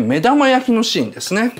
ー、目玉焼きのシーンですね。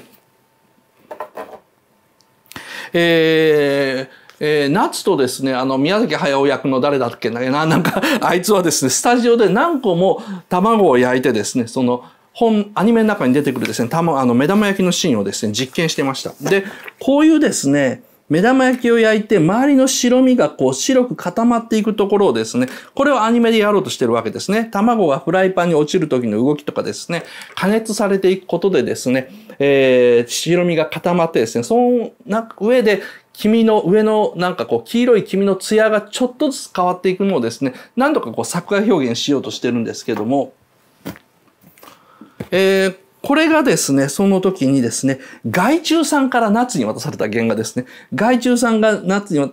えー、えー、夏とですね、あの、宮崎駿役の誰だっけな、なんか、あいつはですね、スタジオで何個も卵を焼いてですね、その、本、アニメの中に出てくるですね、たま、あの、目玉焼きのシーンをですね、実験してました。で、こういうですね、目玉焼きを焼いて周りの白身がこう白く固まっていくところをですね、これをアニメでやろうとしてるわけですね。卵がフライパンに落ちる時の動きとかですね、加熱されていくことでですね、えー、白身が固まってですね、そのな上で黄身の上のなんかこう黄色い黄身の艶がちょっとずつ変わっていくのをですね、何度かこう作画表現しようとしてるんですけども、えーこれがですね、その時にですね、害虫さんから夏に渡された原画ですね。害虫さんが夏に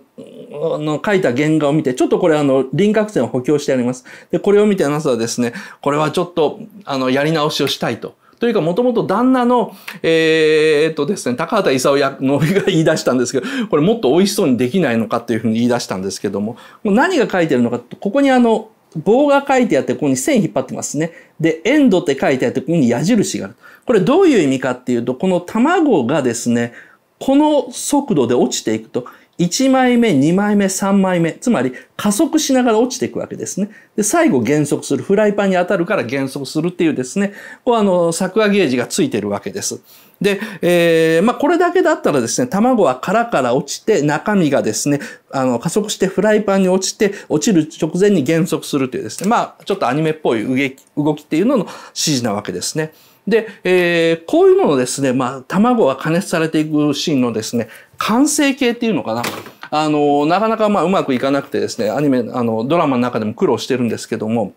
の書いた原画を見て、ちょっとこれあの、輪郭線を補強してあります。で、これを見て夏はですね、これはちょっと、あの、やり直しをしたいと。というか、もともと旦那の、えー、っとですね、高畑勲のが言い出したんですけど、これもっと美味しそうにできないのかというふうに言い出したんですけども、もう何が書いてるのか、ここにあの、棒が書いてあって、ここに線引っ張ってますね。で、エンドって書いてあって、ここに矢印がある。これどういう意味かっていうと、この卵がですね、この速度で落ちていくと、1枚目、2枚目、3枚目。つまり加速しながら落ちていくわけですね。で、最後減速する。フライパンに当たるから減速するっていうですね、こうあの、作画ゲージがついてるわけです。で、えー、まあ、これだけだったらですね、卵は殻から落ちて、中身がですね、あの、加速してフライパンに落ちて、落ちる直前に減速するというですね、まあ、ちょっとアニメっぽい動き動きっていうのの指示なわけですね。で、えー、こういうのをですね、まあ、卵が加熱されていくシーンのですね、完成形っていうのかな。あの、なかなかまあうまくいかなくてですね、アニメ、あの、ドラマの中でも苦労してるんですけども、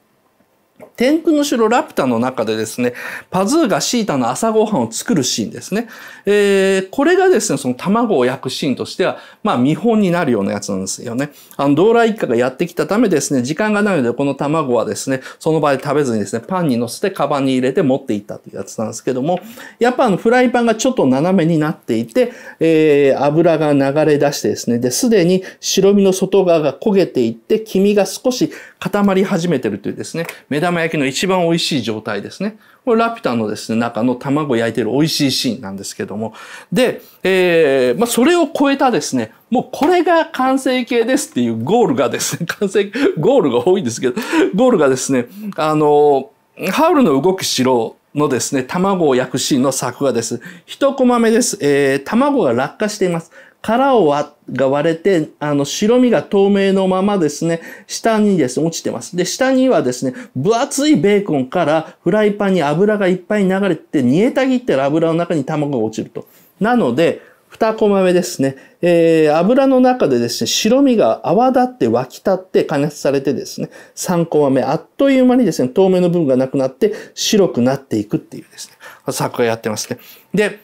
天空の城ラピュタの中でですね、パズーがシータの朝ごはんを作るシーンですね。えー、これがですね、その卵を焼くシーンとしては、まあ見本になるようなやつなんですよね。あの、ドーラ一家がやってきたためですね、時間がないのでこの卵はですね、その場で食べずにですね、パンに乗せてカバンに入れて持っていったというやつなんですけども、やっぱあの、フライパンがちょっと斜めになっていて、えー、油が流れ出してですね、で、すでに白身の外側が焦げていって、黄身が少し固まり始めてるというですね、目玉焼ききの一番美味しい状態ですね。これラピュタのですね、中の卵焼いてる美味しいシーンなんですけども。で、えー、まあ、それを超えたですね、もうこれが完成形ですっていうゴールがですね、完成、ゴールが多いんですけど、ゴールがですね、あの、ハウルの動く城のですね、卵を焼くシーンの作画です。一コマ目です。えー、卵が落下しています。殻を割が割れて、あの、白身が透明のままですね、下にですね、落ちてます。で、下にはですね、分厚いベーコンからフライパンに油がいっぱい流れて、煮えたぎってる油の中に卵が落ちると。なので、2コマ目ですね。えー、油の中でですね、白身が泡立って湧き立って加熱されてですね、3コマ目、あっという間にですね、透明の部分がなくなって白くなっていくっていうですね、作画やってますね。で、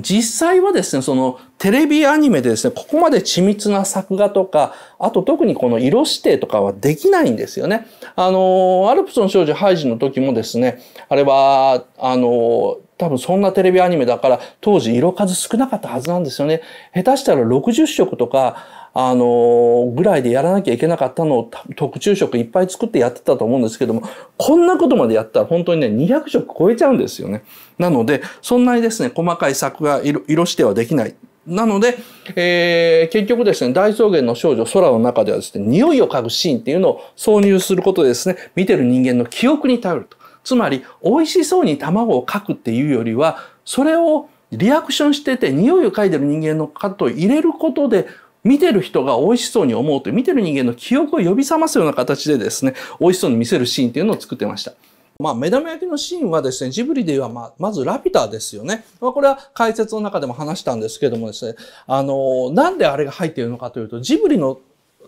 実際はですね、そのテレビアニメでですね、ここまで緻密な作画とか、あと特にこの色指定とかはできないんですよね。あの、アルプスの少女ハイジの時もですね、あれは、あの、多分そんなテレビアニメだから当時色数少なかったはずなんですよね。下手したら60色とか、あのぐらいでやらなきゃいけなかったのを特注色いっぱい作ってやってたと思うんですけども、こんなことまでやったら本当にね、200色超えちゃうんですよね。なので、そんなにですね、細かい作画、色指定はできない。なので、えー、結局ですね、大草原の少女、空の中ではですね、匂いを嗅ぐシーンっていうのを挿入することでですね、見てる人間の記憶に頼ると。つまり、美味しそうに卵をかくっていうよりは、それをリアクションしてて、匂いを嗅いでる人間のカットを入れることで、見てる人が美味しそうに思うという、見てる人間の記憶を呼び覚ますような形でですね、美味しそうに見せるシーンっていうのを作ってました。まあ、目玉焼きのシーンはですね、ジブリではまあ、まずラピュタですよね。まあ、これは解説の中でも話したんですけどもですね、あの、なんであれが入っているのかというと、ジブリの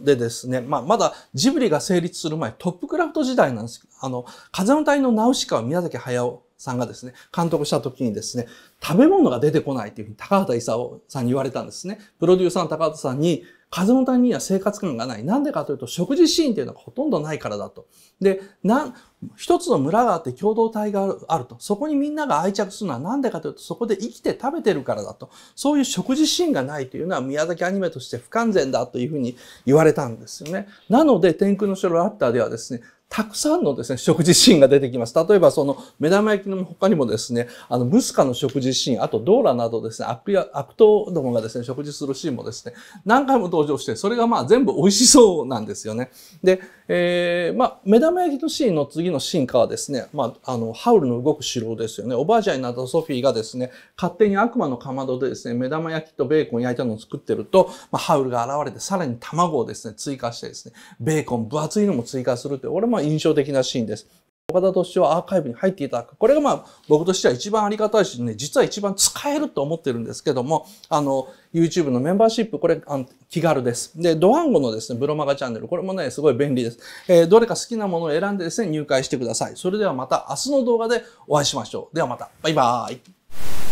でですね、まあ、まだジブリが成立する前、トップクラフト時代なんです。けど、あの、風の谷のナウシカは宮崎駿さんがですね、監督した時にですね、食べ物が出てこないというふうに高畑勲さんに言われたんですね。プロデューサーの高畑さんに、風の谷には生活感がない。なんでかというと、食事シーンっていうのがほとんどないからだと。で、な一つの村があって共同体があると。そこにみんなが愛着するのはなんでかというと、そこで生きて食べてるからだと。そういう食事シーンがないというのは宮崎アニメとして不完全だというふうに言われたんですよね。なので、天空の城ラッターではですね、たくさんのですね、食事シーンが出てきます。例えばその目玉焼きの他にもですね、あの、ムスカの食事シーン、あとドーラなどですね、アピア、どもがですね、食事するシーンもですね、何回も登場して、それがまあ全部美味しそうなんですよね。で、えー、まあ、目玉焼きのシーンの次の進化はですね、まあ、あの、ハウルの動く城ですよね。おばあちゃんになったソフィーがですね、勝手に悪魔のかまどでですね、目玉焼きとベーコン焼いたのを作ってると、まあ、ハウルが現れて、さらに卵をですね、追加してですね、ベーコン分厚いのも追加するって、俺も印象的なシーンです。岡田敏夫はアーカイブに入っていただく。これがまあ僕としては一番ありがたいしね、実は一番使えると思ってるんですけども、あの、YouTube のメンバーシップ、これあの気軽です。で、ドワンゴのですね、ブロマガチャンネル、これもね、すごい便利です。えー、どれか好きなものを選んでですね、入会してください。それではまた明日の動画でお会いしましょう。ではまた。バイバーイ。